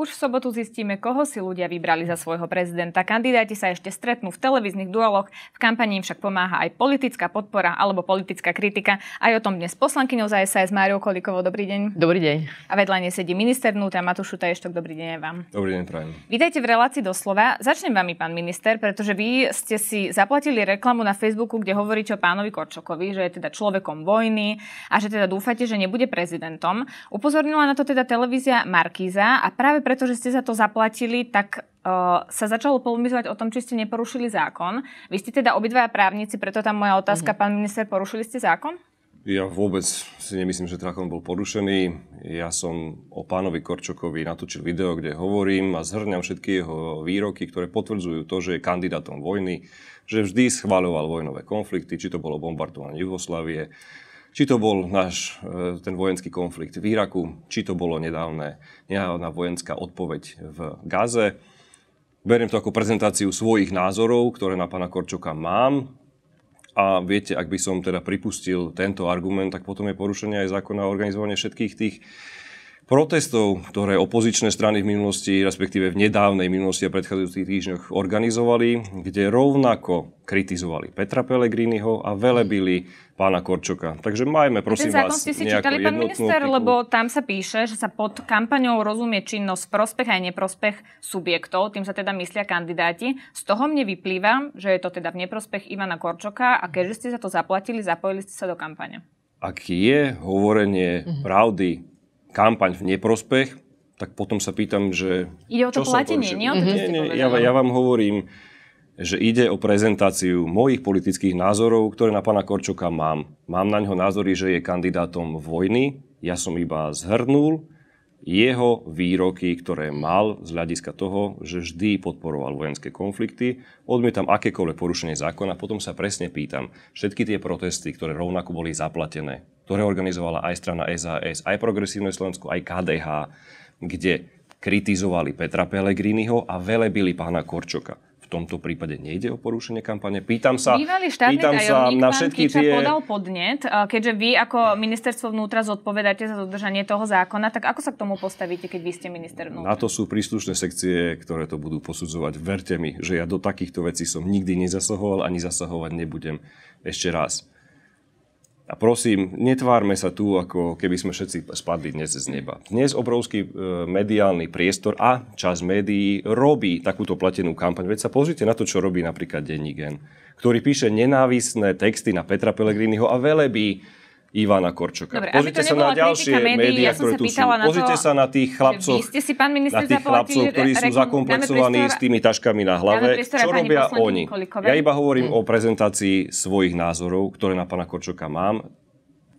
Už v sobotu zistíme, koho si ľudia vybrali za svojho prezidenta. Kandidáti sa ešte stretnú v televíznych dualoch, v kampani im však pomáha aj politická podpora alebo politická kritika. Aj o tom dnes poslankyňou za SAS Máriu Kolikovou. Dobrý deň. Dobrý deň. A vedľa nej sedí minister vnútra Matúšu Taještok. Dobrý deň aj vám. Dobrý deň, prajem. Vítajte v relácii doslova. Začnem vám, pán minister, pretože vy ste si zaplatili reklamu na Facebooku, kde hovoríte o pánovi Korčokovi, že je teda človekom vojny a že teda dúfate, že nebude prezidentom. Upozornila na to teda televízia Markíza a práve pretože ste za to zaplatili, tak uh, sa začalo polemizovať o tom, či ste neporušili zákon. Vy ste teda obidvaja právnici, preto tam moja otázka, uh-huh. pán minister, porušili ste zákon? Ja vôbec si nemyslím, že zákon bol porušený. Ja som o pánovi Korčokovi natočil video, kde hovorím a zhrňam všetky jeho výroky, ktoré potvrdzujú to, že je kandidátom vojny, že vždy schváľoval vojnové konflikty, či to bolo bombardovanie Jugoslávie, či to bol náš e, ten vojenský konflikt v Iraku, či to bolo nedávne, nedávna vojenská odpoveď v Gaze. Beriem to ako prezentáciu svojich názorov, ktoré na pána Korčoka mám. A viete, ak by som teda pripustil tento argument, tak potom je porušenie aj zákona o organizovanie všetkých tých protestov, ktoré opozičné strany v minulosti, respektíve v nedávnej minulosti a predchádzajúcich týždňoch organizovali, kde rovnako kritizovali Petra Pellegriniho a velebili pána Korčoka. Takže majme, prosím ten vás, ste si čítali, pán minister, tiku. lebo tam sa píše, že sa pod kampaňou rozumie činnosť prospech aj neprospech subjektov, tým sa teda myslia kandidáti. Z toho mne vyplýva, že je to teda v neprospech Ivana Korčoka a keďže ste za to zaplatili, zapojili ste sa do kampane. Ak je hovorenie mm-hmm. pravdy kampaň v neprospech, tak potom sa pýtam, že... Ide o to platenie, nie o to, nie, nie, ja, ja vám hovorím, že ide o prezentáciu mojich politických názorov, ktoré na pána Korčoka mám. Mám na ňo názory, že je kandidátom vojny, ja som iba zhrnul, jeho výroky, ktoré mal z hľadiska toho, že vždy podporoval vojenské konflikty. Odmietam akékoľvek porušenie zákona, potom sa presne pýtam, všetky tie protesty, ktoré rovnako boli zaplatené, ktoré organizovala aj strana SAS, aj Progresívne Slovensko, aj KDH, kde kritizovali Petra Pellegriniho a velebili pána Korčoka tomto prípade nejde o porušenie kampane. Pýtam sa, Bývalý štátny pýtam sa na všetky tie... podal podnet, eh, keďže vy ako ministerstvo vnútra zodpovedáte za dodržanie toho zákona, tak ako sa k tomu postavíte, keď vy ste minister vnútra? Na to sú príslušné sekcie, ktoré to budú posudzovať. Verte mi, že ja do takýchto vecí som nikdy nezasahoval ani zasahovať nebudem. Ešte raz a prosím, netvárme sa tu, ako keby sme všetci spadli dnes z neba. Dnes obrovský e, mediálny priestor a čas médií robí takúto platenú kampaň. Veď sa pozrite na to, čo robí napríklad Denigen, ktorý píše nenávisné texty na Petra Pelegriniho a velebí Ivana Korčoka. Dobre, Pozrite sa na ďalšie médií, médiá, ja ktoré tu sú. Na Pozrite sa na tých chlapcov, vy ste si, pán na tých chlapcov, ktorí sú zakomplexovaní s tými taškami na hlave. Čo robia oni? Ja iba hovorím hmm. o prezentácii svojich názorov, ktoré na pána Korčoka mám.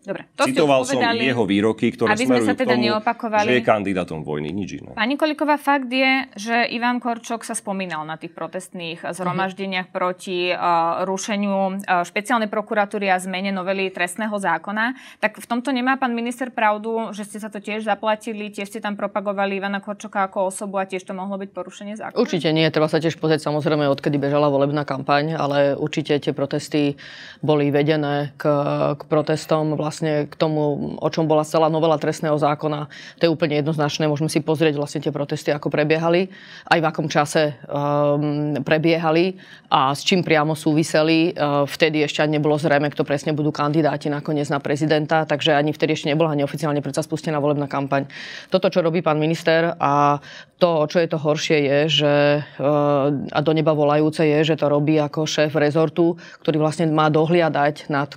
Dobre, to Citoval som jeho výroky, ktoré aby smerujú sa teda k tomu, neopakovali. že je kandidátom vojny, nič iné. Pani Koliková, fakt je, že Ivan Korčok sa spomínal na tých protestných mhm. zhromaždeniach mm-hmm. proti uh, rušeniu uh, špeciálnej prokuratúry a zmene novely trestného zákona. Tak v tomto nemá pán minister pravdu, že ste sa to tiež zaplatili, tiež ste tam propagovali Ivana Korčoka ako osobu a tiež to mohlo byť porušenie zákona? Určite nie, treba sa tiež pozrieť samozrejme, odkedy bežala volebná kampaň, ale určite tie protesty boli vedené k, k protestom vlastne vlastne k tomu, o čom bola celá novela trestného zákona, to je úplne jednoznačné. Môžeme si pozrieť vlastne tie protesty, ako prebiehali, aj v akom čase um, prebiehali a s čím priamo súviseli. Uh, vtedy ešte ani nebolo zrejme, kto presne budú kandidáti nakoniec na prezidenta, takže ani vtedy ešte nebola ani oficiálne predsa spustená volebná kampaň. Toto, čo robí pán minister a to, čo je to horšie, je, že ehm, a do neba volajúce je, že to robí ako šéf rezortu, ktorý vlastne má dohliadať nad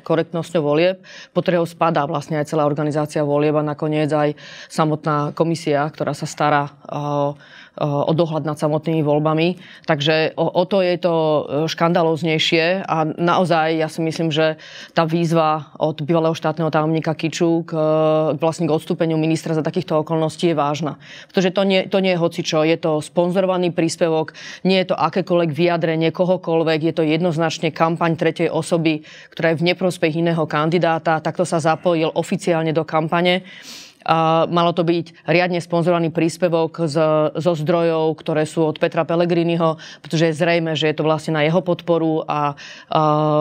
korektnosťou volieb volieb, po ktorého spadá vlastne aj celá organizácia volieb a nakoniec aj samotná komisia, ktorá sa stará eh, Eh, o dohľad nad samotnými voľbami. Takže o, o to je to eh, škandaloznejšie a naozaj ja si myslím, že tá výzva od bývalého štátneho tajomníka Kiču k eh, vlastne k odstúpeniu ministra za takýchto okolností je vážna. Pretože to nie, to nie je hocičo, je to sponzorovaný príspevok, nie je to akékoľvek vyjadrenie kohokoľvek, je to jednoznačne kampaň tretej osoby, ktorá je v neprospech iného kandidáta, takto sa zapojil oficiálne do kampane. Malo to byť riadne sponzorovaný príspevok z, zo zdrojov, ktoré sú od Petra Pellegriniho, pretože je zrejme, že je to vlastne na jeho podporu a, a,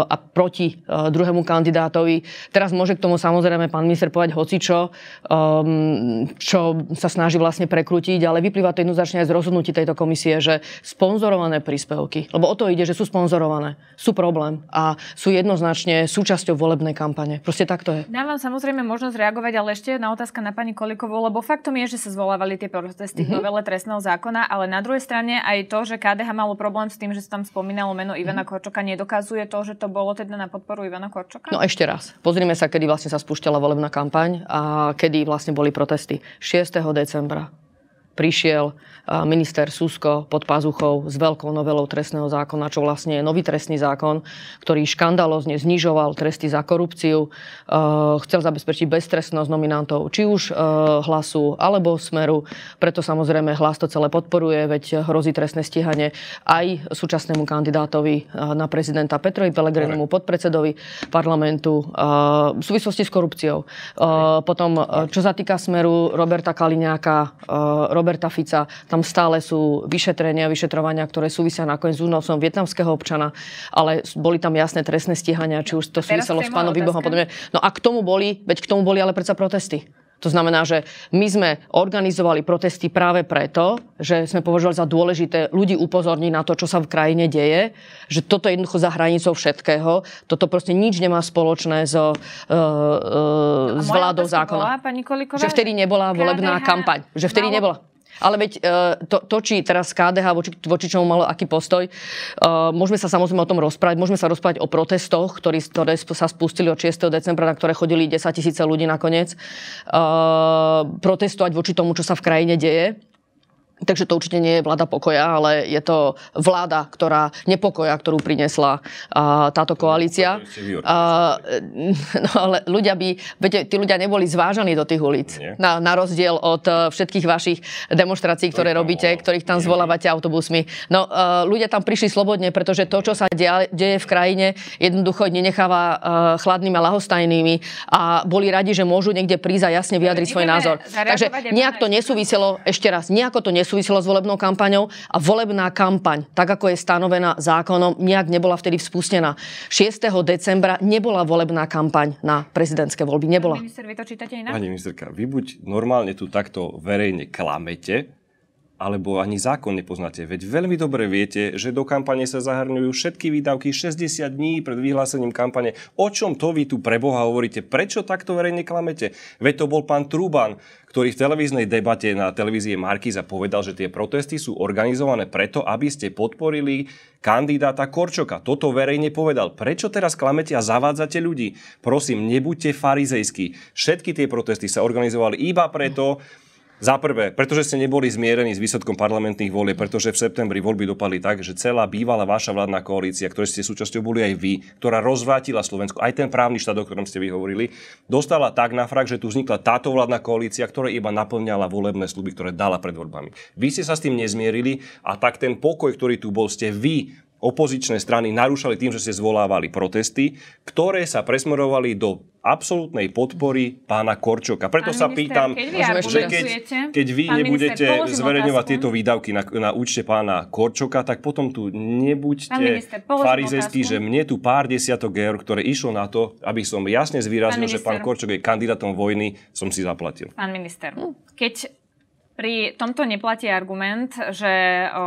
a proti druhému kandidátovi. Teraz môže k tomu samozrejme pán minister povedať hocičo, um, čo sa snaží vlastne prekrútiť, ale vyplýva to jednoznačne aj z rozhodnutí tejto komisie, že sponzorované príspevky, lebo o to ide, že sú sponzorované, sú problém a sú jednoznačne súčasťou volebnej kampane. Proste tak to je. Dávam samozrejme možnosť reagovať, ale ešte jedna otázka na pani Kolikovú, lebo faktom je, že sa zvolávali tie protesty mm-hmm. novele trestného zákona, ale na druhej strane aj to, že KDH malo problém s tým, že sa tam spomínalo meno mhm. Ivana mm-hmm. Korčoka, nedokazuje to, že to bolo teda na podporu Ivana Korčoka? No ešte raz. Pozrime sa, kedy vlastne sa spúšťala volebná kampaň a kedy vlastne boli protesty. 6. decembra prišiel minister Susko pod pazuchou s veľkou novelou trestného zákona, čo vlastne je nový trestný zákon, ktorý škandalozne znižoval tresty za korupciu, chcel zabezpečiť beztrestnosť nominantov, či už hlasu alebo smeru. Preto samozrejme hlas to celé podporuje, veď hrozí trestné stíhanie aj súčasnému kandidátovi na prezidenta Petrovi Pelegrinimu, podpredsedovi parlamentu v súvislosti s korupciou. Potom, čo sa týka smeru Roberta Kaliňáka, Roberta Fica. Tam stále sú vyšetrenia, vyšetrovania, ktoré súvisia nakoniec s únosom vietnamského občana, ale boli tam jasné trestné stíhania, či už to súviselo s pánom podobne. No a k tomu boli, veď k tomu boli ale predsa protesty. To znamená, že my sme organizovali protesty práve preto, že sme považovali za dôležité ľudí upozorniť na to, čo sa v krajine deje, že toto je jednoducho za hranicou všetkého, toto proste nič nemá spoločné so, uh, uh, s vládou zákona. Bola, pani Kolikova, že vtedy nebola volebná kampaň. Že vtedy malo, nebola. Ale veď e, to, to či teraz KDH voči, voči čomu malo aký postoj, e, môžeme sa samozrejme o tom rozprávať. Môžeme sa rozprávať o protestoch, ktorý, ktoré sa spustili od 6. decembra, na ktoré chodili 10 tisíce ľudí nakoniec. E, protestovať voči tomu, čo sa v krajine deje. Takže to určite nie je vláda pokoja, ale je to vláda, ktorá nepokoja, ktorú priniesla uh, táto no, koalícia. Uh, no ale ľudia by, viete, tí ľudia neboli zvážaní do tých ulic. Na, na rozdiel od uh, všetkých vašich demonstrácií, ktoré robíte, ktorých tam zvolávate autobusmi. No uh, ľudia tam prišli slobodne, pretože to, čo sa dia, deje v krajine, jednoducho nenecháva uh, chladnými a lahostajnými a boli radi, že môžu niekde prísť a jasne vyjadriť svoj názor. Takže nejak to nesúviselo, ešte raz, nejako to nesúviselo nesúvisilo s volebnou kampaňou a volebná kampaň, tak ako je stanovená zákonom, nejak nebola vtedy vzpustená. 6. decembra nebola volebná kampaň na prezidentské voľby. Nebola. minister, vy to čítate inak? Pani ministerka, vy buď normálne tu takto verejne klamete, alebo ani zákon nepoznáte. Veď veľmi dobre viete, že do kampane sa zahrňujú všetky výdavky 60 dní pred vyhlásením kampane. O čom to vy tu pre Boha hovoríte? Prečo takto verejne klamete? Veď to bol pán Truban, ktorý v televíznej debate na televízie Markiza povedal, že tie protesty sú organizované preto, aby ste podporili kandidáta Korčoka. Toto verejne povedal. Prečo teraz klamete a zavádzate ľudí? Prosím, nebuďte farizejskí. Všetky tie protesty sa organizovali iba preto, mm za prvé, pretože ste neboli zmierení s výsledkom parlamentných volie, pretože v septembri voľby dopadli tak, že celá bývalá vaša vládna koalícia, ktorej ste súčasťou boli aj vy, ktorá rozvrátila Slovensko, aj ten právny štát, o ktorom ste vyhovorili, dostala tak na frak, že tu vznikla táto vládna koalícia, ktorá iba naplňala volebné sluby, ktoré dala pred voľbami. Vy ste sa s tým nezmierili a tak ten pokoj, ktorý tu bol, ste vy opozičné strany narúšali tým, že ste zvolávali protesty, ktoré sa presmerovali do absolútnej podpory pána Korčoka. Preto pán sa minister, pýtam, keď vy, že keď, keď vy nebudete minister, zverejňovať otázku. tieto výdavky na, na účte pána Korčoka, tak potom tu nebuďte farizejskí, že mne tu pár desiatok eur, ktoré išlo na to, aby som jasne zvýraznil, pán že pán Korčok je kandidátom vojny, som si zaplatil. Pán minister, keď pri tomto neplatí argument, že, o,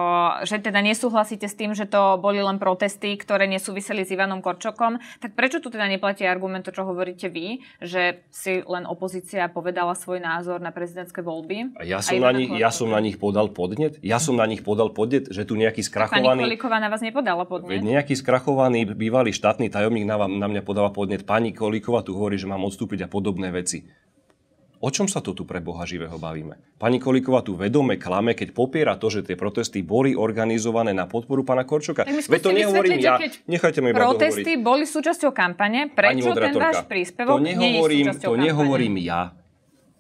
že teda nesúhlasíte s tým, že to boli len protesty, ktoré nesúviseli s Ivanom Korčokom. Tak prečo tu teda neplatí argument, to, čo hovoríte vy, že si len opozícia povedala svoj názor na prezidentské voľby? Ja som, na nich, ja som na nich podal podnet. Ja som na nich podal podnet, že tu nejaký skrachovaný... Pani Koliková na vás nepodala podnet? Nejaký skrachovaný bývalý štátny tajomník na, vám, na mňa podáva podnet. Pani Koliková tu hovorí, že mám odstúpiť a podobné veci. O čom sa to tu pre Boha živého bavíme? Pani Kolíková tu vedome klame, keď popiera to, že tie protesty boli organizované na podporu pána Korčoka. Veď to nehovorím ja. Nechajte ma Protesty boli súčasťou kampane. Prečo ten váš príspevok to nehovorím, nie je súčasťou to kampane? nehovorím ja.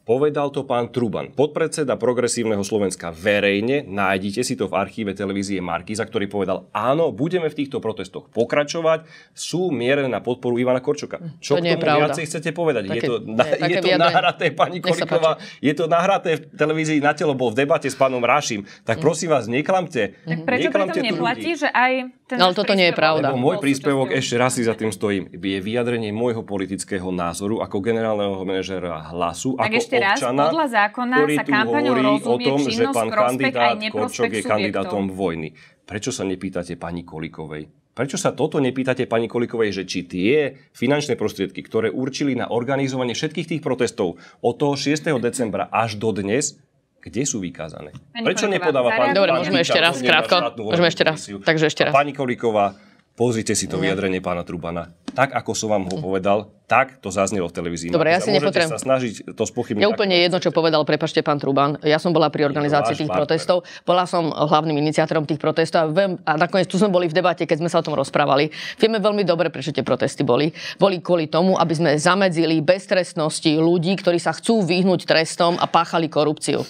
Povedal to pán Truban, podpredseda Progresívneho Slovenska verejne, nájdite si to v archíve televízie Markiza, ktorý povedal, áno, budeme v týchto protestoch pokračovať, sú mierené na podporu Ivana Korčoka. Hm, Čo to k tomu viacej chcete povedať? Také, je to, na, je to nahraté, pani Koriková, je to nahraté v televízii na telo, bol v debate s pánom Rášim. Tak hm. prosím vás, neklamte. Tak prečo neklamte pritom neplatí, ľudí. že aj ten ale toto nie je pravda. Lebo môj príspevok, ešte raz si za tým stojím, je vyjadrenie môjho politického názoru ako generálneho manažera hlasu, tak ako ešte občana, raz, podľa zákona ktorý sa tu hovorí o tom, že pán kandidát Korčok je kandidátom vojny. Prečo sa nepýtate pani Kolikovej? Prečo sa toto nepýtate pani Kolikovej, že či tie finančné prostriedky, ktoré určili na organizovanie všetkých tých protestov od toho 6. decembra až do dnes, kde sú vykázané. Pani Prečo Koliková, nepodáva pani Dobre, môžeme ešte raz, krátko. Môžeme ešte raz. Takže ešte raz. A pani Koliková, pozrite si to vyjadrenie pána Trubana. Tak, ako som vám ho mm. povedal, tak to zaznelo v televízii. Dobre, ja si nepotrebujem. sa snažiť to spochybniť. Je úplne jedno, čo povedal, prepašte, pán Truban. Ja som bola pri organizácii tých partner. protestov. Bola som hlavným iniciátorom tých protestov a, viem, a nakoniec tu sme boli v debate, keď sme sa o tom rozprávali. Vieme veľmi dobre, prečo tie protesty boli. Boli kvôli tomu, aby sme zamedzili beztrestnosti ľudí, ktorí sa chcú vyhnúť trestom a páchali korupciu.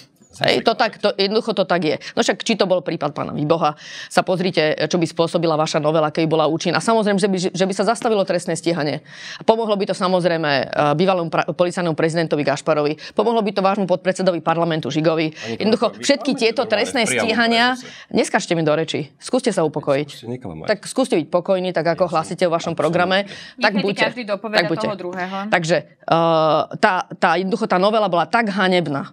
Hej, to tak, to, jednoducho to tak je. No však, či to bol prípad pána Výboha, sa pozrite, čo by spôsobila vaša novela, keby bola účinná. Samozrejme, že by, že by sa zastavilo trestné stíhanie. Pomohlo by to samozrejme eh, bývalému pra, policajnému prezidentovi Gašparovi, pomohlo by to vášmu podpredsedovi parlamentu Žigovi. Jednoducho, všetky tieto trestné stíhania, Neskažte mi do reči, skúste sa upokojiť. Tak skúste byť pokojní, tak ako hlasíte o vašom programe. Tak buďte. tak buďte. Takže eh, tá, tá, jednoducho tá novela bola tak hanebná,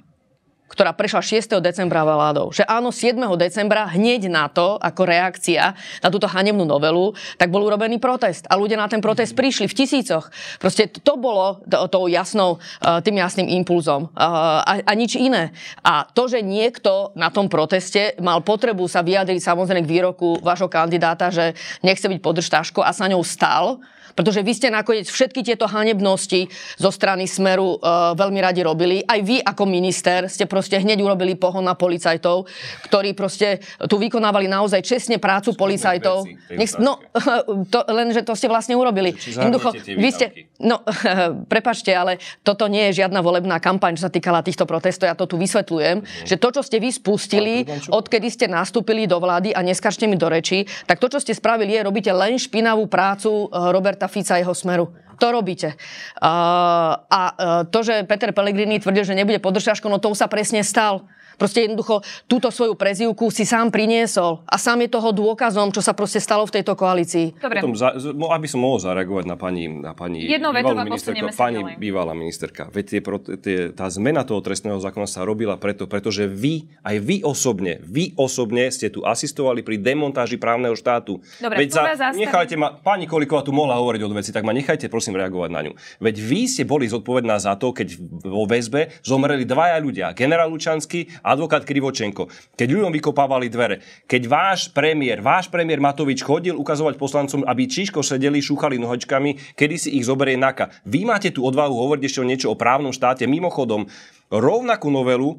ktorá prešla 6. decembra vládou, že áno, 7. decembra hneď na to, ako reakcia na túto hanebnú novelu, tak bol urobený protest. A ľudia na ten protest mhm. prišli v tisícoch. Proste to bolo tou jasnou, e, tým jasným impulzom. E, a, a nič iné. A to, že niekto na tom proteste mal potrebu sa vyjadriť samozrejme k výroku vášho kandidáta, že nechce byť podržtáško a sa ňou stal, pretože vy ste nakoniec všetky tieto hanebnosti zo strany Smeru e, veľmi radi robili. Aj vy ako minister ste proste hneď urobili pohon na policajtov, ktorí proste tu vykonávali naozaj čestne prácu Skutné policajtov. Veci, Nech, no, to, že to ste vlastne urobili. Jednoducho, vy ste... No, prepačte, ale toto nie je žiadna volebná kampaň, čo sa týkala týchto protestov. Ja to tu vysvetľujem, mm-hmm. že to, čo ste vy spustili, odkedy ste nastúpili do vlády a neskačte mi do reči, tak to, čo ste spravili, je robíte len špinavú prácu e, Roberta Roberta Fica a jeho smeru. To robíte. Uh, a uh, to, že Peter Pellegrini tvrdil, že nebude podržaškou, no to sa presne stal. Proste jednoducho túto svoju prezývku si sám priniesol a sám je toho dôkazom, čo sa proste stalo v tejto koalícii. Dobre. Potom za, aby som mohol zareagovať na pani, na pani Jedno bývalú ministerku, pani ďalej. bývalá ministerka. Veď tie, tie, tá zmena toho trestného zákona sa robila preto, pretože vy, aj vy osobne, vy osobne ste tu asistovali pri demontáži právneho štátu. Dobre, Veď za, nechajte ma, pani Koliková tu mohla hovoriť o veci, tak ma nechajte prosím reagovať na ňu. Veď vy ste boli zodpovedná za to, keď vo väzbe zomreli dvaja ľudia, generál Lučanský Advokát Krivočenko, keď ľuďom vykopávali dvere, keď váš premiér, váš premiér Matovič chodil ukazovať poslancom, aby Číško sedeli, šúchali nohočkami, kedy si ich zoberie NAKA. Vy máte tú odvahu hovoriť ešte o niečo o právnom štáte. Mimochodom, rovnakú novelu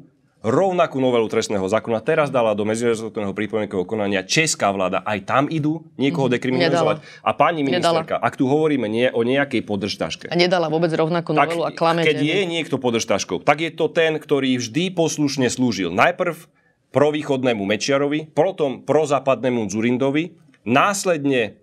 rovnakú novelu trestného zákona teraz dala do medzinárodného prípomienkového konania česká vláda. Aj tam idú niekoho mhm. dekriminalizovať. Nedala. A pani ministerka, nedala. ak tu hovoríme nie o nejakej podržtaške. A nedala vôbec rovnakú novelu tak, a klame. Keď je niekto podržtaškou, tak je to ten, ktorý vždy poslušne slúžil. Najprv provýchodnému Mečiarovi, potom prozápadnému Zurindovi, následne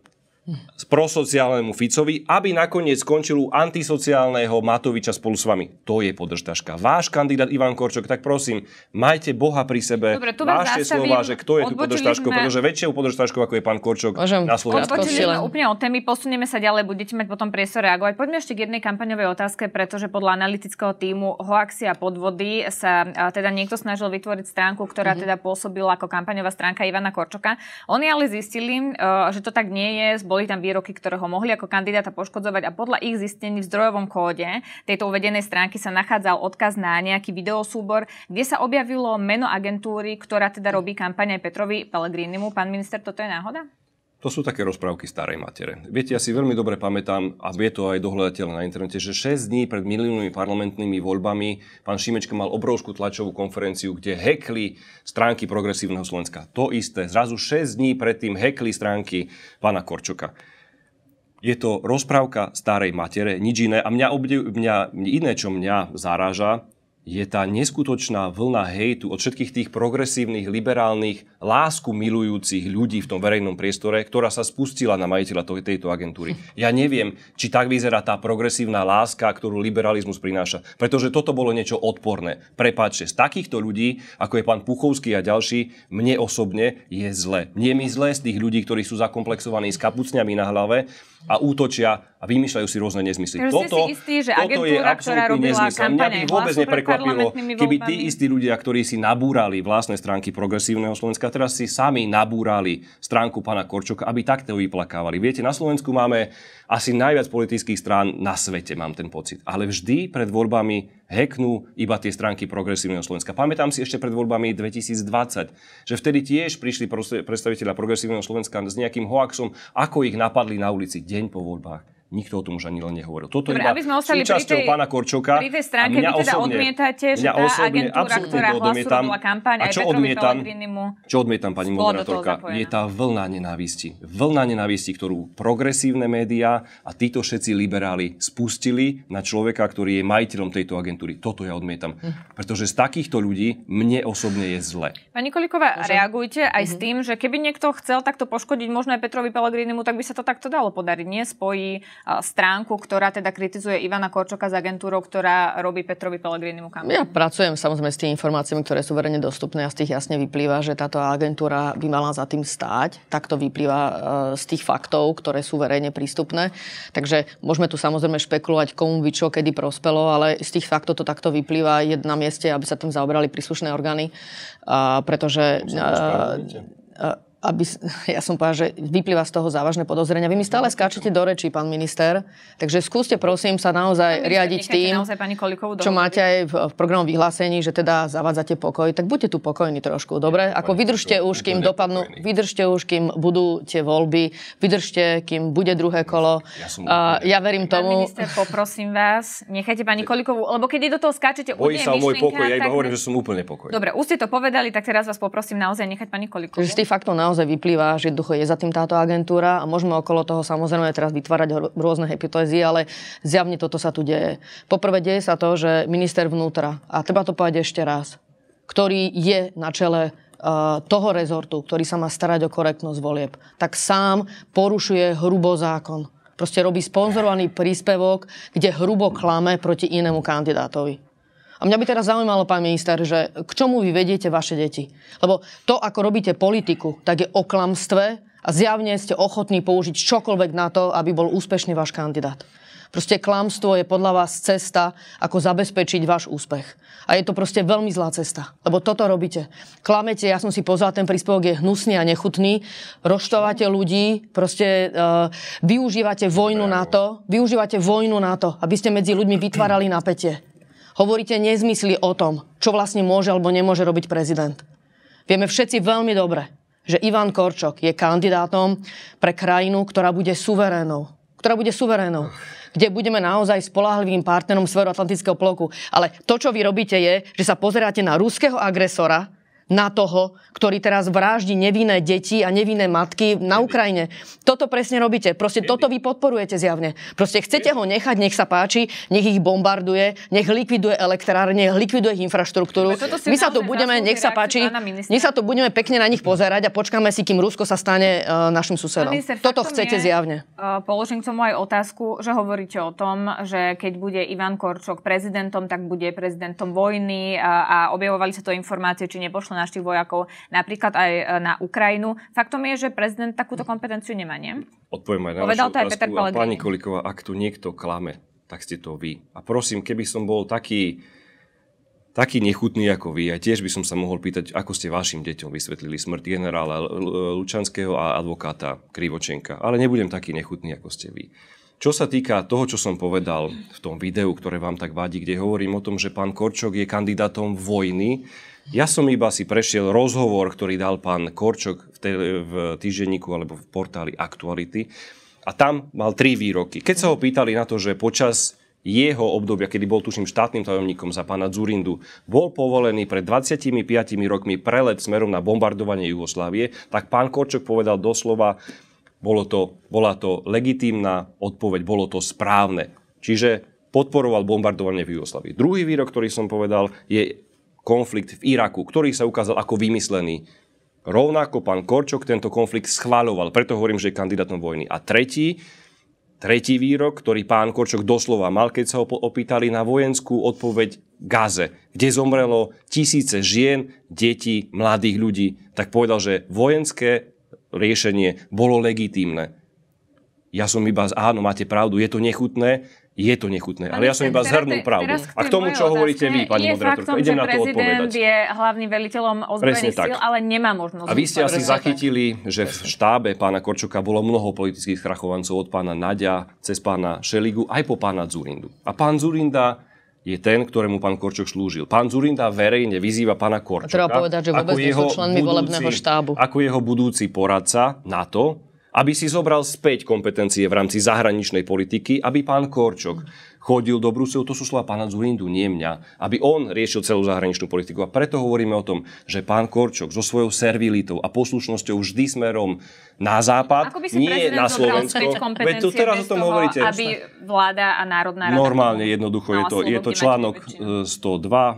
prosociálnemu Ficovi, aby nakoniec skončil u antisociálneho Matoviča spolu s vami. To je podržtaška. Váš kandidát Ivan Korčok, tak prosím, majte Boha pri sebe. Dobre, tu slova, že kto je tu podržtaškou, sme... pretože väčšou podržtaškou, ako je pán Korčok Božem, na Slovensku. Odbočili sme úplne o témy, posunieme sa ďalej, budete mať potom priestor reagovať. Poďme ešte k jednej kampaňovej otázke, pretože podľa analytického týmu hoaxia a podvody sa teda niekto snažil vytvoriť stránku, ktorá mm-hmm. teda pôsobila ako kampaňová stránka Ivana Korčoka. Oni ale zistili, e, že to tak nie je, z boli tam výroky, ktoré ho mohli ako kandidáta poškodzovať a podľa ich zistení v zdrojovom kóde tejto uvedenej stránky sa nachádzal odkaz na nejaký videosúbor, kde sa objavilo meno agentúry, ktorá teda mhm. robí kampaň aj Petrovi Pellegrinimu. Pán minister, toto je náhoda? to sú také rozprávky starej matere. Viete, ja si veľmi dobre pamätám, a vie to aj dohľadateľ na internete, že 6 dní pred minulými parlamentnými voľbami pán Šimečka mal obrovskú tlačovú konferenciu, kde hekli stránky progresívneho Slovenska. To isté. Zrazu 6 dní predtým hekli stránky pána Korčoka je to rozprávka starej matere, nič iné. A mňa, obdiv, mňa iné, čo mňa zaráža, je tá neskutočná vlna hejtu od všetkých tých progresívnych, liberálnych, lásku milujúcich ľudí v tom verejnom priestore, ktorá sa spustila na majiteľa tejto agentúry. Ja neviem, či tak vyzerá tá progresívna láska, ktorú liberalizmus prináša. Pretože toto bolo niečo odporné. Prepáčte, z takýchto ľudí, ako je pán Puchovský a ďalší, mne osobne je zle. Nie mi zle z tých ľudí, ktorí sú zakomplexovaní s kapucňami na hlave, a útočia a vymýšľajú si rôzne nezmysly. Proste toto, si istý, že toto je absolútny nezmysel. Mňa by vôbec neprekvapilo, keby tí istí ľudia, ktorí si nabúrali vlastné stránky progresívneho Slovenska, teraz si sami nabúrali stránku pána Korčoka, aby takto vyplakávali. Viete, na Slovensku máme asi najviac politických strán na svete, mám ten pocit. Ale vždy pred voľbami heknú iba tie stránky progresívneho Slovenska. Pamätám si ešte pred voľbami 2020, že vtedy tiež prišli predstaviteľa progresívneho Slovenska s nejakým hoaxom, ako ich napadli na ulici deň po voľbách nikto o tom už ani len nehovoril. Toto Dobre, je aby sme ostali súčasťou pri tej, pána Korčoka. Pri tej stránke vy teda osobne, odmietate, že tá osobne, agentúra, ktorá odmietam, bola kampaň a čo aj odmietam, čo odmietam, pani moderatorka, je tá vlna nenávisti. Vlna nenávisti, ktorú progresívne médiá a títo všetci liberáli spustili na človeka, ktorý je majiteľom tejto agentúry. Toto ja odmietam. Hm. Pretože z takýchto ľudí mne osobne je zle. Pani Koliková, Môžem? reagujte aj mm-hmm. s mhm. tým, že keby niekto chcel takto poškodiť možno aj Petrovi Pelegrinimu, tak by sa to takto dalo podariť. Nie spojí stránku, ktorá teda kritizuje Ivana Korčoka z agentúrou, ktorá robí Petrovi Pelegrinimu kampaň. Ja pracujem samozrejme s tými informáciami, ktoré sú verejne dostupné a z tých jasne vyplýva, že táto agentúra by mala za tým stáť. Tak to vyplýva e, z tých faktov, ktoré sú verejne prístupné. Takže môžeme tu samozrejme špekulovať, komu by čo kedy prospelo, ale z tých faktov to takto vyplýva. Je na mieste, aby sa tým zaoberali príslušné orgány, pretože... Uh, aby, ja som povedal, že vyplýva z toho závažné podozrenia. Vy mi stále mhm. skáčete do reči, pán minister, takže skúste prosím sa naozaj minister, riadiť tým, naozaj pani čo máte aj v, v programom vyhlásení, že teda zavádzate pokoj, tak buďte tu pokojní trošku, dobre? Ako vydržte už, kým dopadnú, vydržte už, kým budú tie voľby, vydržte, kým bude druhé kolo. Ja, som uh, ja verím tomu... Pán minister, poprosím vás, nechajte pani Kolikovú, lebo keď do toho skáčete, Bojí sa o môj pokoj, ja iba hovorím, že som úplne pokoj. Dobre, už ste to povedali, tak teraz vás poprosím naozaj nechať pani Kolikovú naozaj vyplýva, že jednoducho je za tým táto agentúra a môžeme okolo toho samozrejme teraz vytvárať rôzne hypotézy, ale zjavne toto sa tu deje. Poprvé deje sa to, že minister vnútra, a treba to povedať ešte raz, ktorý je na čele e, toho rezortu, ktorý sa má starať o korektnosť volieb, tak sám porušuje hrubo zákon. Proste robí sponzorovaný príspevok, kde hrubo klame proti inému kandidátovi mňa by teraz zaujímalo, pán minister, že k čomu vy vediete vaše deti? Lebo to, ako robíte politiku, tak je o klamstve a zjavne ste ochotní použiť čokoľvek na to, aby bol úspešný váš kandidát. Proste klamstvo je podľa vás cesta, ako zabezpečiť váš úspech. A je to proste veľmi zlá cesta, lebo toto robíte. Klamete, ja som si pozval, ten príspevok je hnusný a nechutný, roštovate ľudí, proste uh, využívate vojnu na to, využívate vojnu na to, aby ste medzi ľuďmi vytvárali napätie hovoríte nezmysly o tom, čo vlastne môže alebo nemôže robiť prezident. Vieme všetci veľmi dobre, že Ivan Korčok je kandidátom pre krajinu, ktorá bude suverénou. Ktorá bude suverénou. Kde budeme naozaj spolahlivým partnerom Atlantického ploku, Ale to, čo vy robíte, je, že sa pozeráte na ruského agresora, na toho, ktorý teraz vraždí nevinné deti a nevinné matky na Ukrajine. Toto presne robíte. Proste toto vy podporujete zjavne. Proste chcete ho nechať, nech sa páči, nech ich bombarduje, nech likviduje elektrárne, nech likviduje ich infraštruktúru. My sa tu budeme, nech sa páči, nech sa tu budeme pekne na nich pozerať a počkáme si, kým Rusko sa stane e, našim susedom. toto chcete zjavne. E, položím k tomu aj otázku, že hovoríte o tom, že keď bude Ivan Korčok prezidentom, tak bude prezidentom vojny a, a objavovali sa to informácie, či nepošle našich vojakov napríklad aj e, na Ukrajinu. Faktom je, že prezident takúto kompetenciu nemá, nie? Odpoviem aj na Povedal to aj Peter Pellegrini. Pani Koliková, ak tu niekto klame, tak ste to vy. A prosím, keby som bol taký taký nechutný ako vy. A tiež by som sa mohol pýtať, ako ste vašim deťom vysvetlili smrť generála Lučanského a advokáta Krivočenka. Ale nebudem taký nechutný ako ste vy. Čo sa týka toho, čo som povedal v tom videu, ktoré vám tak vadí, kde hovorím o tom, že pán Korčok je kandidátom vojny, ja som iba si prešiel rozhovor, ktorý dal pán Korčok v, te, v týždenníku alebo v portáli Aktuality a tam mal tri výroky. Keď sa ho pýtali na to, že počas jeho obdobia, kedy bol tuším štátnym tajomníkom za pána Zurindu, bol povolený pred 25 rokmi prelet smerom na bombardovanie Jugoslávie, tak pán Korčok povedal doslova, bolo to, bola to legitímna odpoveď, bolo to správne. Čiže podporoval bombardovanie v Jugoslavii. Druhý výrok, ktorý som povedal, je konflikt v Iraku, ktorý sa ukázal ako vymyslený. Rovnako pán Korčok tento konflikt schváľoval, preto hovorím, že je kandidátom vojny. A tretí, tretí výrok, ktorý pán Korčok doslova mal, keď sa ho opýtali na vojenskú odpoveď Gaze, kde zomrelo tisíce žien, detí, mladých ľudí, tak povedal, že vojenské riešenie bolo legitímne. Ja som iba, áno, máte pravdu, je to nechutné, je to nechutné. Ale ja som iba zhrnul pravdu. A k tomu, čo hovoríte vy, pani moderátorka, idem na to odpovedať. je hlavným veliteľom ozbrojených síl, ale nemá možnosť. A vy ste asi zachytili, že v štábe pána Korčoka bolo mnoho politických krachovancov od pána Nadia, cez pána Šeligu, aj po pána Zurindu. A pán Zurinda je ten, ktorému pán Korčok slúžil. Pán Zurinda verejne vyzýva pána Korčoka. A treba povedať, že vôbec ako jeho členmi budúci, volebného štábu. Ako jeho budúci poradca na to, aby si zobral späť kompetencie v rámci zahraničnej politiky, aby pán Korčok chodil do Bruselu, to sú slova pána Zurindu, nie mňa, aby on riešil celú zahraničnú politiku. A preto hovoríme o tom, že pán Korčok so svojou servilitou a poslušnosťou vždy smerom na západ, Ako by si nie na Slovensko. Veď to teraz o tom toho, hovoríte. Aby vláda a národná rada... Normálne jednoducho je to, je to článok 102, e,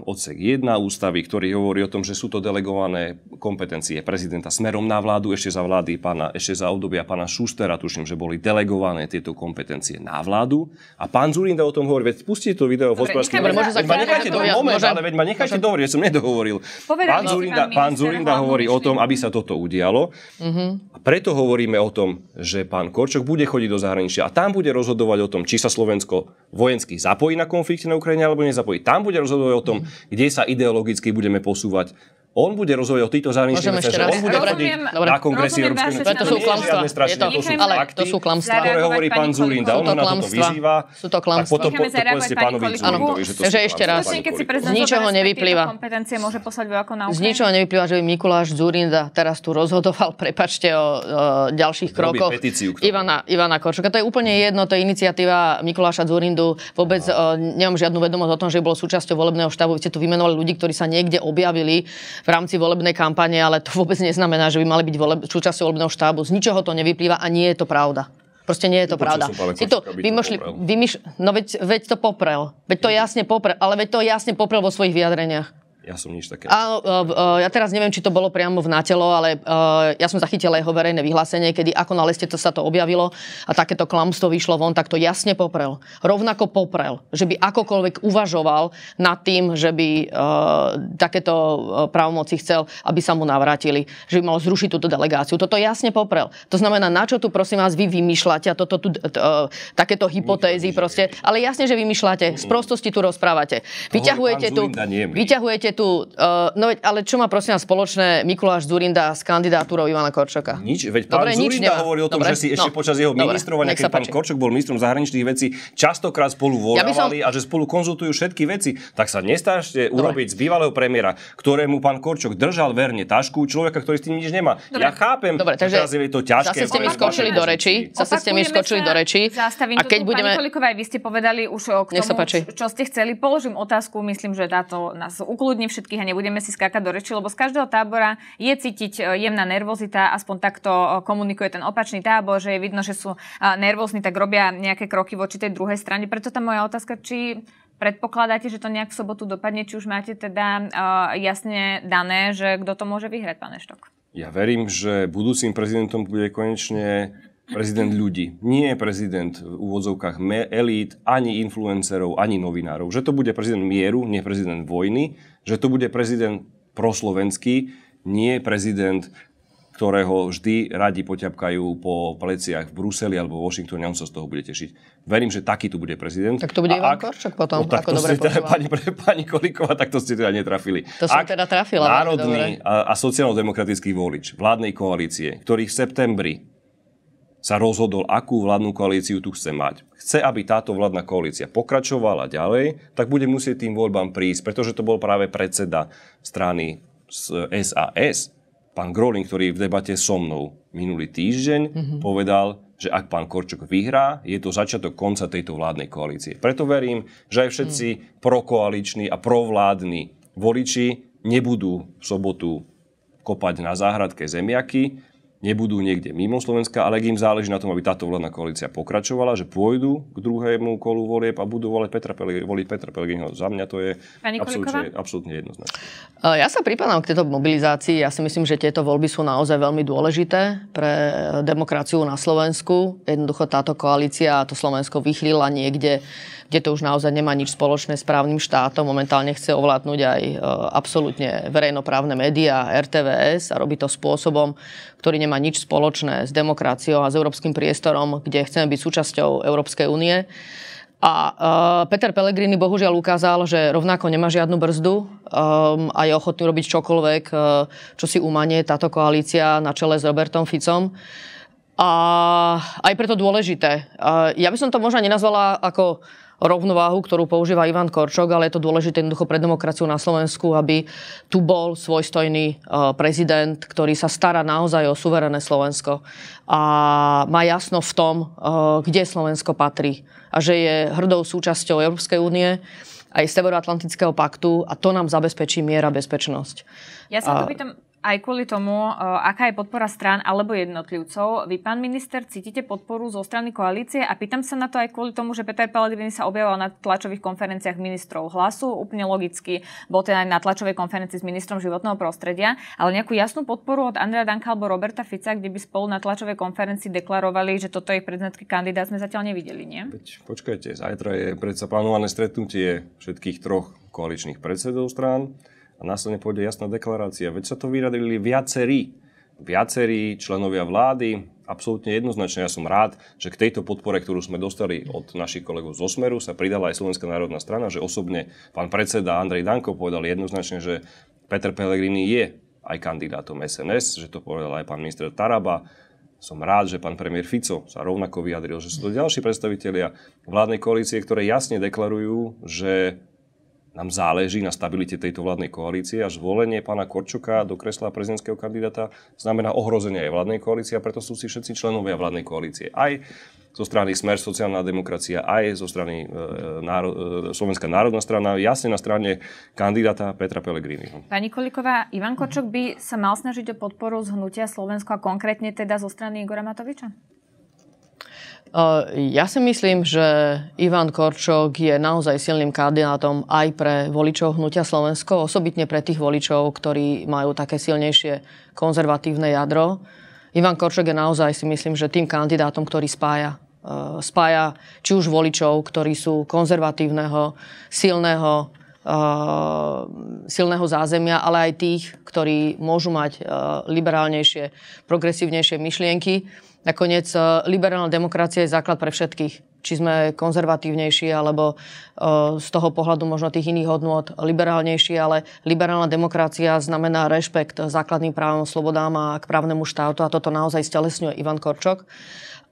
odsek 1 ústavy, ktorý hovorí o tom, že sú to delegované kompetencie prezidenta smerom na vládu, ešte za vlády pána, ešte za obdobia pána Šustera, tuším, že boli delegované tieto kompetencie na vládu. A pán Zurinda o tom hovorí. veď spustite to video v hospodárskej Dobre, ma nechajte do, moment, ale veď ma nechajte dohovoriť, ja som nedohovoril. Pán Zurinda, pán Zurinda hovorí o tom, aby sa toto udialo. Mhm. A preto hovoríme o tom, že pán Korčok bude chodiť do zahraničia a tam bude rozhodovať o tom, či sa Slovensko vojensky zapojí na konflikte na Ukrajine alebo nezapojí. Tam bude rozhodovať o tom, mhm. kde sa ideologicky budeme posúvať on bude rozhodovať o týchto zahraničných veciach, on bude chodiť na kongresy Európskej únie. To sú klamstvá. To, sú, ale fakty, to sú klamstvá. ktoré hovorí pán Zurinda. On na toto vyzýva. Sú to klamstvá. Tak potom to povedzte pánovi Zurindovi, že to Takže ešte raz. Z ničoho nevyplýva. Z ničoho nevyplýva, že by Mikuláš Zurinda teraz tu rozhodoval, prepačte, o, ďalších krokoch. Ivana, Korčoka. To je úplne jedno, to je iniciatíva Mikuláša Zurindu. Vôbec nemám žiadnu vedomosť o tom, že bol súčasťou volebného štábu. Vy ste tu vymenovali ľudí, ktorí sa niekde objavili v rámci volebnej kampane, ale to vôbec neznamená, že by mali byť voleb, súčasťou volebného štábu. Z ničoho to nevyplýva a nie je to pravda. Proste nie je to Počuť pravda. si to vymošli, vymyš, no veď, veď to poprel. Veď to jasne poprel, ale veď to jasne poprel vo svojich vyjadreniach. Ja som nič také. A, e, e, ja teraz neviem, či to bolo priamo v natelo, ale e, ja som zachytila jeho verejné vyhlásenie, kedy ako na leste to sa to objavilo a takéto klamstvo vyšlo von, tak to jasne poprel. Rovnako poprel, že by akokoľvek uvažoval nad tým, že by takéto právomoci chcel, aby sa mu navrátili, že by mal zrušiť túto delegáciu. Toto jasne poprel. To znamená, na čo tu prosím vás vy vymýšľate a toto, tu, takéto hypotézy proste, ale jasne, že vymýšľate, z mm. prostosti tu rozprávate. Vyťahujete tu, vyťahujete tu, uh, no ale čo má prosím vás spoločné Mikuláš Zurinda s kandidatúrou Ivana Korčoka? Nič, veď pán Dobre, Zurinda nič hovorí o tom, Dobre, že si ešte no. počas jeho ministrovania, keď pán Korčok bol ministrom zahraničných vecí, častokrát spolu volali ja som... a že spolu konzultujú všetky veci, tak sa nestážte urobiť z bývalého premiéra, ktorému pán Korčok držal verne tašku, človeka, ktorý s tým nič nemá. Dobre. Ja chápem, Dobre, takže teraz je to ťažké. Zase ste mi skočili do reči. Zase ste mi skočili do reči. A keď budeme... vy ste povedali už čo ste chceli. Položím otázku, myslím, že táto nás ukludní úplne všetkých a nebudeme si skákať do reči, lebo z každého tábora je cítiť e, jemná nervozita, aspoň takto e, komunikuje ten opačný tábor, že je vidno, že sú e, nervózni, tak robia nejaké kroky voči tej druhej strane. Preto tá moja otázka, či predpokladáte, že to nejak v sobotu dopadne, či už máte teda jasne dané, že kto to môže vyhrať, pán Eštok? Ja verím, že budúcim prezidentom bude konečne prezident ľudí. Nie prezident v úvodzovkách elít, ani influencerov, ani novinárov. Že to bude prezident mieru, nie prezident vojny že tu bude prezident proslovenský, nie prezident ktorého vždy radi poťapkajú po pleciach v Bruseli alebo v Washingtone, on sa z toho bude tešiť. Verím, že taký tu bude prezident. Tak to bude Ivan Korčok potom, no, tak ako dobre teda, pani, pani Kolíková, tak to ste teda netrafili. To som ak teda trafila. Národný dobre. a, a sociálno-demokratický volič vládnej koalície, ktorý v septembri sa rozhodol, akú vládnu koalíciu tu chce mať. Chce, aby táto vládna koalícia pokračovala ďalej, tak bude musieť tým voľbám prísť, pretože to bol práve predseda strany SAS, eh, pán Grolin, ktorý v debate so mnou minulý týždeň mm-hmm. povedal, že ak pán Korčok vyhrá, je to začiatok konca tejto vládnej koalície. Preto verím, že aj všetci mm. prokoaliční a provládni voliči nebudú v sobotu kopať na záhradke zemiaky, nebudú niekde mimo Slovenska, ale im záleží na tom, aby táto vládna koalícia pokračovala, že pôjdu k druhému kolu volieb a budú voliť Petra, Pelegr- voliť Petra Pellegriniho. Za mňa to je absolútne, absolútne jednoznačné. E, ja sa pripadám k tejto mobilizácii. Ja si myslím, že tieto voľby sú naozaj veľmi dôležité pre demokraciu na Slovensku. Jednoducho táto koalícia to Slovensko vychlila niekde kde to už naozaj nemá nič spoločné s právnym štátom. Momentálne chce ovládnuť aj e, absolútne verejnoprávne médiá, RTVS a robí to spôsobom, ktorý nemá nič spoločné s demokraciou a s európskym priestorom, kde chceme byť súčasťou Európskej únie. A e, Peter Pellegrini bohužiaľ ukázal, že rovnako nemá žiadnu brzdu e, a je ochotný robiť čokoľvek, čo si umanie táto koalícia na čele s Robertom Ficom. A aj preto dôležité. ja by som to možno nenazvala ako rovnováhu, ktorú používa Ivan Korčok, ale je to dôležité jednoducho pre demokraciu na Slovensku, aby tu bol svojstojný e, prezident, ktorý sa stará naozaj o suverené Slovensko a má jasno v tom, e, kde Slovensko patrí a že je hrdou súčasťou Európskej únie aj Severoatlantického paktu a to nám zabezpečí miera bezpečnosť. Ja sa to pýtam aj kvôli tomu, e, aká je podpora strán alebo jednotlivcov. Vy, pán minister, cítite podporu zo strany koalície a pýtam sa na to aj kvôli tomu, že Peter Pellegrini sa objavoval na tlačových konferenciách ministrov hlasu, úplne logicky, bol teda aj na tlačovej konferencii s ministrom životného prostredia, ale nejakú jasnú podporu od Andrea Danka alebo Roberta Fica, kde by spolu na tlačovej konferencii deklarovali, že toto je prezidentský kandidát, sme zatiaľ nevideli, nie? Počkajte, zajtra je predsa plánované stretnutie všetkých troch koaličných predsedov strán a následne pôjde jasná deklarácia. Veď sa to vyradili viacerí, viacerí členovia vlády, absolútne jednoznačne. Ja som rád, že k tejto podpore, ktorú sme dostali od našich kolegov zo Smeru, sa pridala aj Slovenská národná strana, že osobne pán predseda Andrej Danko povedal jednoznačne, že Peter Pellegrini je aj kandidátom SNS, že to povedal aj pán minister Taraba, som rád, že pán premiér Fico sa rovnako vyjadril, že sú to ďalší predstavitelia vládnej koalície, ktoré jasne deklarujú, že nám záleží na stabilite tejto vládnej koalície a zvolenie pána Korčoka do kresla prezidentského kandidáta znamená ohrozenie aj vládnej koalície a preto sú si všetci členovia vládnej koalície. Aj zo strany Smer sociálna demokracia, aj zo strany e, náro, e, Slovenská národná strana, jasne na strane kandidáta Petra Pelegriniho. Pani Koliková, Ivan Korčok by sa mal snažiť o podporu z hnutia Slovensko a konkrétne teda zo strany Igora Matoviča? E, ja si myslím, že Ivan Korčok je naozaj silným kandidátom aj pre voličov Hnutia Slovensko, osobitne pre tých voličov, ktorí majú také silnejšie konzervatívne jadro. Ivan Korčok je naozaj si myslím, že tým kandidátom, ktorý spája e, spája či už voličov, ktorí sú konzervatívneho, silného, e, silného zázemia, ale aj tých, ktorí môžu mať liberálnejšie, progresívnejšie myšlienky. Nakoniec eh, liberálna demokracia je základ pre všetkých. Či sme konzervatívnejší, alebo eh, z toho pohľadu možno tých iných hodnôt liberálnejší, ale liberálna demokracia znamená rešpekt základným právom, slobodám a k právnemu štátu a toto naozaj stelesňuje Ivan Korčok.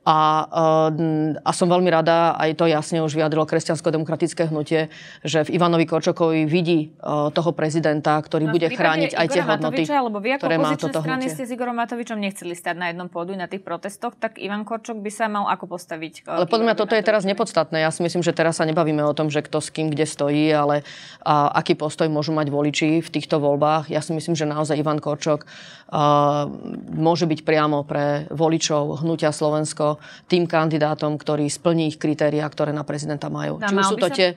A, eh, a som veľmi rada, aj to jasne už vyjadrilo kresťansko-demokratické hnutie, že v Ivanovi Korčokovi vidí eh, toho prezidenta, ktorý no, bude chrániť aj tie hodnoty, Matoviča, lebo vy ako ktoré má toto strany hnutie. ste s Igorom Matovičom nechceli stať na jednom pôdu na tých protestoch, tak Ivan Korčok by sa mal ako postaviť. Eh, ale podľa mňa toto je teraz nepodstatné. Ja si myslím, že teraz sa nebavíme o tom, že kto s kým kde stojí, ale a, aký postoj môžu mať voliči v týchto voľbách. Ja si myslím, že naozaj Ivan Korčok a, môže byť priamo pre voličov hnutia Slovensko tým kandidátom, ktorí splní ich kritéria, ktoré na prezidenta majú. Dá, no či už sú to tie,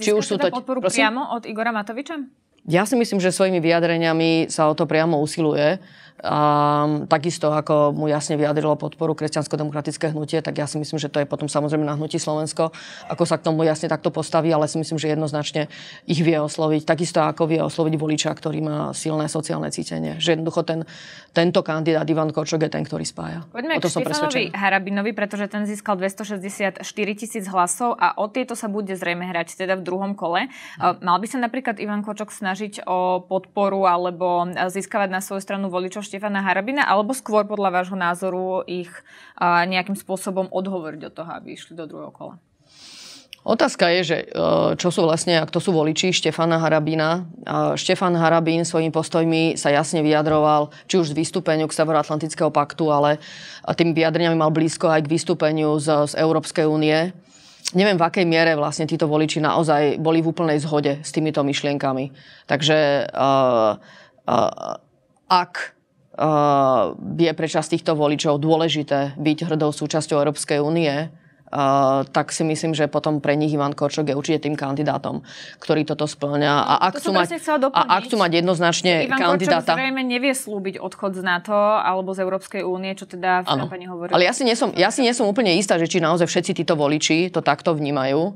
či už sú to podporu prosím? priamo od Igora Matoviča? Ja si myslím, že svojimi vyjadreniami sa o to priamo usiluje a takisto ako mu jasne vyjadrilo podporu kresťansko-demokratické hnutie, tak ja si myslím, že to je potom samozrejme na hnutí Slovensko, ako sa k tomu jasne takto postaví, ale si myslím, že jednoznačne ich vie osloviť. Takisto ako vie osloviť voliča, ktorý má silné sociálne cítenie. Že jednoducho ten, tento kandidát Ivan Kočok je ten, ktorý spája. Poďme o to k Štefanovi Harabinovi, pretože ten získal 264 tisíc hlasov a o tieto sa bude zrejme hrať teda v druhom kole. No. Mal by sa napríklad Ivan Kočok snažiť o podporu alebo získavať na svoju stranu voličov Štefana Harabina, alebo skôr podľa vášho názoru ich uh, nejakým spôsobom odhovoriť od toho, aby išli do druhého kola? Otázka je, že e, čo sú vlastne, ak to sú voliči Štefana Harabína. Štefan Harabín svojimi postojmi sa jasne vyjadroval, či už z vystúpeniu k Severoatlantického paktu, ale tým vyjadreniami mal blízko aj k vystúpeniu z, z Európskej únie. Neviem, v akej miere vlastne títo voliči naozaj boli v úplnej zhode s týmito myšlienkami. Takže uh, uh, ak Eh, je pre časť týchto voličov dôležité byť hrdou súčasťou Európskej únie Eh, tak si myslím, že potom pre nich Ivan Korčok je určite tým kandidátom, ktorý toto splňa. A ak, to mať, a ak chcú mať jednoznačne Ivan kandidáta... Ivan Korčok nevie slúbiť odchod z NATO alebo z Európskej únie, čo teda v ano. kampani hovorí. Ale ja si, nie som, ja si nesom úplne istá, že či naozaj všetci títo voliči to takto vnímajú.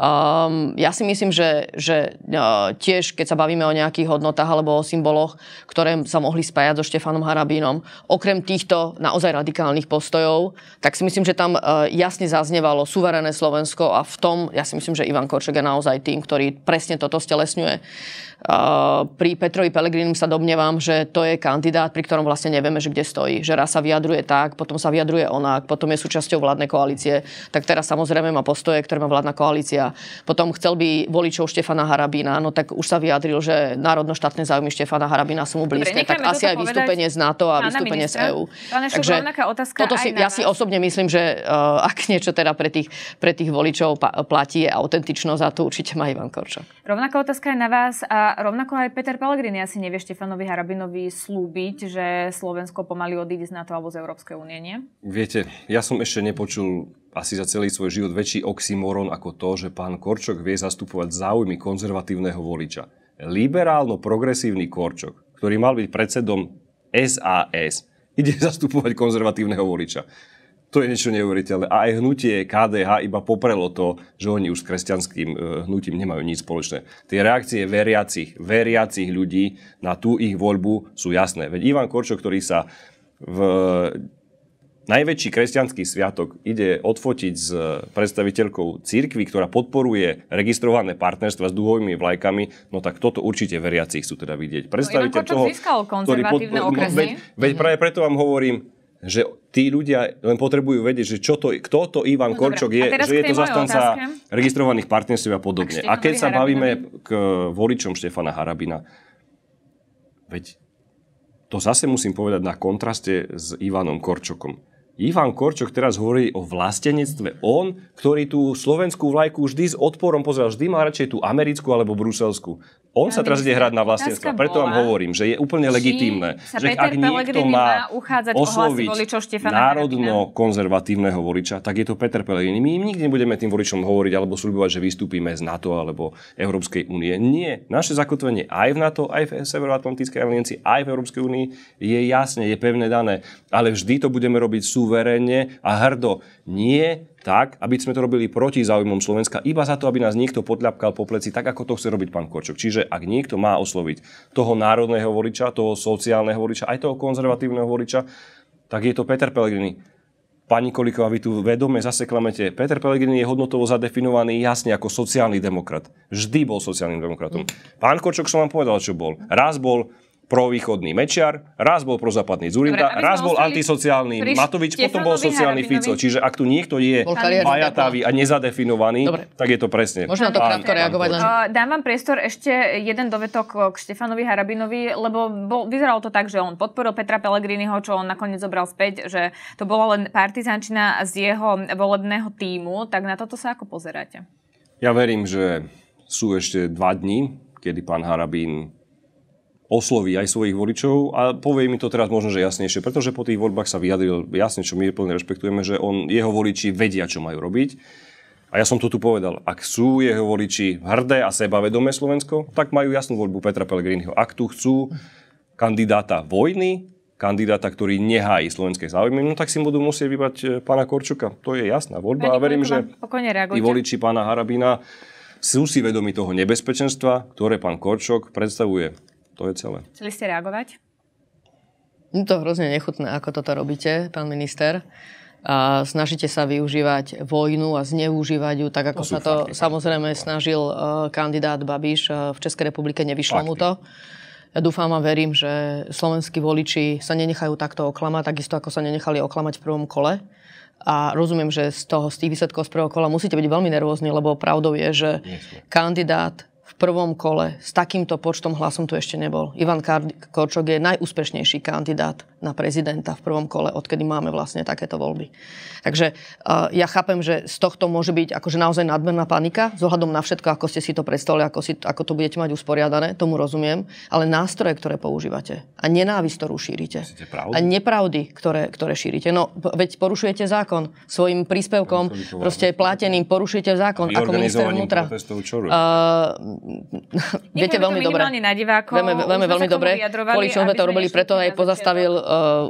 Um, ja si myslím, že, že uh, tiež, keď sa bavíme o nejakých hodnotách alebo o symboloch, ktoré sa mohli spájať so Štefanom Harabínom, okrem týchto naozaj radikálnych postojov, tak si myslím, že tam uh, jasne zaznie zachraňovalo suverené Slovensko a v tom, ja si myslím, že Ivan Korček je naozaj tým, ktorý presne toto stelesňuje. Uh, pri Petrovi Pelegrinim sa domnievam, že to je kandidát, pri ktorom vlastne nevieme, že kde stojí. Že raz sa vyjadruje tak, potom sa vyjadruje onak, potom je súčasťou vládnej koalície, tak teraz samozrejme má postoje, ktoré má vládna koalícia. Potom chcel by voličov Štefana Harabína, no tak už sa vyjadril, že národno-štátne záujmy Štefana Harabína sú mu blízke, Dobre, tak asi aj vystúpenie z NATO a vystúpenie z EÚ. Takže toto si, ja si osobne myslím, že uh, ak niečo teda teda pre tých, pre tých voličov platí je autentičnosť a to určite má Ivan Korčok. Rovnaká otázka je na vás a rovnako aj Peter Pellegrini asi nevie Štefanovi Harabinovi slúbiť, že Slovensko pomaly odíde z NATO alebo z Európskej únie, nie? Viete, ja som ešte nepočul asi za celý svoj život väčší oxymoron ako to, že pán Korčok vie zastupovať záujmy konzervatívneho voliča. Liberálno-progresívny Korčok, ktorý mal byť predsedom SAS, ide zastupovať konzervatívneho voliča to je niečo neuveriteľné. A aj hnutie KDH iba poprelo to, že oni už s kresťanským e, hnutím nemajú nič spoločné. Tie reakcie veriacich, veriacich ľudí na tú ich voľbu sú jasné. Veď Ivan Korčo, ktorý sa v najväčší kresťanský sviatok ide odfotiť s predstaviteľkou církvy, ktorá podporuje registrované partnerstva s duhovými vlajkami, no tak toto určite veriacich sú teda vidieť. No, Predstaviteľ no, toho, ktorý podpor... no, veď, veď mhm. práve preto vám hovorím, že tí ľudia len potrebujú vedieť, že čo to, kto to Ivan no, Korčok je, že je to zastanca otázke. registrovaných partnerstiev a podobne. A keď sa Harabinovi? bavíme k voličom Štefana Harabina, veď to zase musím povedať na kontraste s Ivanom Korčokom. Ivan Korčok teraz hovorí o vlastenectve. On, ktorý tú slovenskú vlajku vždy s odporom pozeral, vždy má radšej tú americkú alebo bruselskú on ja sa teraz ide hrať na vlastenstva. Preto vám hovorím, že je úplne legitímne, že Peter ak niekto má, má osloviť národno-konzervatívneho voliča, tak je to Peter Pellegrini. My im nikdy nebudeme tým voličom hovoriť alebo slúbovať, že vystúpime z NATO alebo Európskej únie. Nie. Naše zakotvenie aj v NATO, aj v Severoatlantickej aliancii, aj v Európskej únii je jasne, je pevne dané. Ale vždy to budeme robiť suverénne a hrdo nie tak, aby sme to robili proti záujmom Slovenska, iba za to, aby nás niekto potľapkal po pleci, tak ako to chce robiť pán Korčok. Čiže ak niekto má osloviť toho národného voliča, toho sociálneho voliča, aj toho konzervatívneho voliča, tak je to Peter Pellegrini. Pani Koliková, vy tu vedome zase klamete. Peter Pellegrini je hodnotovo zadefinovaný jasne ako sociálny demokrat. Vždy bol sociálnym demokratom. Pán Korčok som vám povedal, čo bol. Raz bol provýchodný Mečiar, raz bol prozápadný Zurinda, Dobre, raz bol antisociálny priš... Matovič, potom bol sociálny Harabinovi. Fico. Čiže ak tu niekto je majatavý a nezadefinovaný, Dobre. tak je to presne. Možno to krátko reagovať. Len... Dám vám priestor ešte jeden dovetok k Štefanovi Harabinovi, lebo bol, vyzeralo to tak, že on podporil Petra Pellegriniho, čo on nakoniec zobral späť, že to bola len partizančina z jeho volebného týmu. Tak na toto sa ako pozeráte? Ja verím, že sú ešte dva dní, kedy pán Harabín osloví aj svojich voličov a povie mi to teraz možno, že jasnejšie, pretože po tých voľbách sa vyjadril jasne, čo my plne rešpektujeme, že on, jeho voliči vedia, čo majú robiť. A ja som to tu povedal, ak sú jeho voliči hrdé a sebavedomé Slovensko, tak majú jasnú voľbu Petra Pellegriniho. Ak tu chcú kandidáta vojny, kandidáta, ktorý nehájí slovenské záujmy, no tak si budú musieť vybrať e, pána Korčuka. To je jasná voľba a verím, že i voliči pána Harabina sú si vedomi toho nebezpečenstva, ktoré pán Korčok predstavuje to je celé. Chceli ste reagovať? No to hrozne nechutné, ako toto robíte, pán minister. A snažíte sa využívať vojnu a zneužívať ju, tak ako to sa to fakty, samozrejme fakty. snažil e, kandidát Babiš e, v Českej republike, nevyšlo fakty. mu to. Ja dúfam a verím, že slovenskí voliči sa nenechajú takto oklamať, takisto ako sa nenechali oklamať v prvom kole. A rozumiem, že z toho, z tých výsledkov z prvého kola musíte byť veľmi nervózni, lebo pravdou je, že kandidát prvom kole s takýmto počtom hlasom tu ešte nebol. Ivan Korčok je najúspešnejší kandidát na prezidenta v prvom kole, odkedy máme vlastne takéto voľby. Takže ja chápem, že z tohto môže byť akože naozaj nadmerná panika, zohľadom na všetko, ako ste si to predstavili, ako, si, ako to budete mať usporiadané, tomu rozumiem, ale nástroje, ktoré používate a nenávisť, ktorú šírite a nepravdy, ktoré, ktoré šírite. No veď porušujete zákon svojim príspevkom, proste plateným, porušujete zákon ako minister vnútra viete veľmi dobre. Na divákov, vieme, veľmi, veľmi dobre, kvôli čomu sme to robili, preto aj pozastavil uh,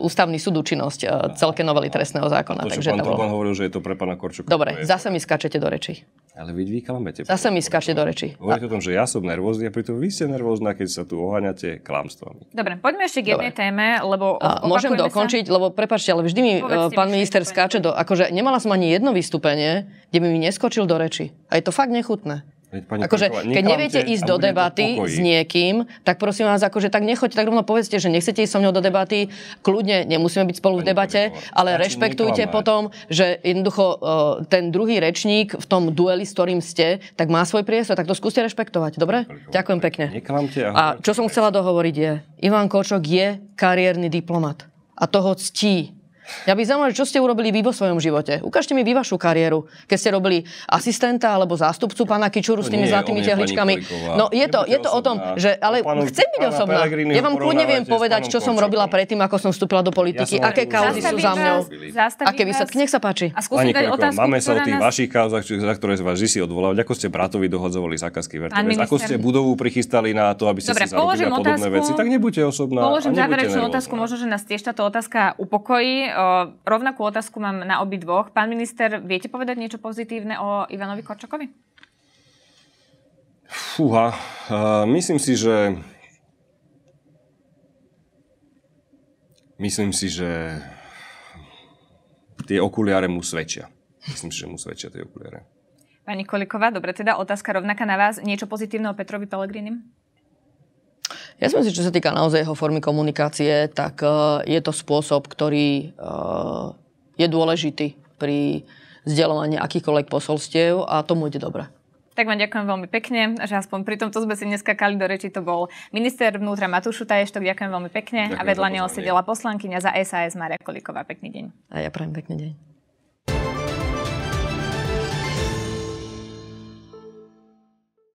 ústavný súd účinnosť uh, celké novely no. trestného zákona. To, takže pán hovoril, že je to pre pána Korčoka. Dobre, zase mi skáčete do reči. Ale vy klamete. Zase mi skačete do reči. Hovoríte o tom, že ja som nervózny a pritom vy ste nervózna, keď sa tu oháňate klamstvami. Dobre, poďme ešte k jednej téme, lebo Môžem dokončiť, lebo prepačte, ale vždy mi e, pán minister skáče do... Akože nemala som ani jedno vystúpenie, kde by mi neskočil do reči. A je to fakt nechutné. Pani akože, keď neviete ísť do debaty s niekým, tak prosím vás, akože tak nechoďte, tak rovno povedzte, že nechcete ísť so mnou do debaty, kľudne, nemusíme byť spolu v debate, ale rešpektujte potom, že jednoducho e, ten druhý rečník v tom dueli, s ktorým ste, tak má svoj priestor, tak to skúste rešpektovať, dobre? Ďakujem pekne. A čo som chcela dohovoriť je, Ivan Kočok je kariérny diplomat a toho ctí ja by zaujímavé, čo ste urobili vy vo svojom živote. Ukážte mi vy vašu kariéru, keď ste robili asistenta alebo zástupcu pána Kičuru s no tými nie, zlatými tehličkami. No je to, je to o tom, že... Ale pánu, chcem byť osobná. Ja vám kľudne viem povedať, čo som robila predtým, ako som vstúpila do politiky. Ja aké kauzy sú za mňou. Aké výsledky. Nech sa páči. A otázku, Máme sa o tých vašich kauzach, za ktoré vás vždy odvolávať. Ako ste bratovi dohodzovali zákazky v Ako ste budovu prichystali na to, aby ste Dobre, si zarobili podobné veci? Tak nebuďte osobná. Položím záverečnú otázku, možno, že nás tiež táto otázka upokojí rovnakú otázku mám na obi dvoch. Pán minister, viete povedať niečo pozitívne o Ivanovi Korčokovi? Fúha, uh, myslím si, že... Myslím si, že tie okuliare mu svedčia. Myslím si, že mu svedčia tie okuliare. Pani Koliková, dobre, teda otázka rovnaká na vás. Niečo pozitívne o Petrovi Pelegrinim? Ja si myslím, čo sa týka naozaj jeho formy komunikácie, tak e, je to spôsob, ktorý e, je dôležitý pri vzdelovaní akýchkoľvek posolstiev a tomu ide dobre. Tak vám ďakujem veľmi pekne, že aspoň pri tomto sme si kali do reči. To bol minister vnútra Matúš Šutaješ, ďakujem veľmi pekne. Ďakujem a vedľa neho sedela poslankyňa za SAS Maria Kolíková. Pekný deň. A ja prajem pekný deň.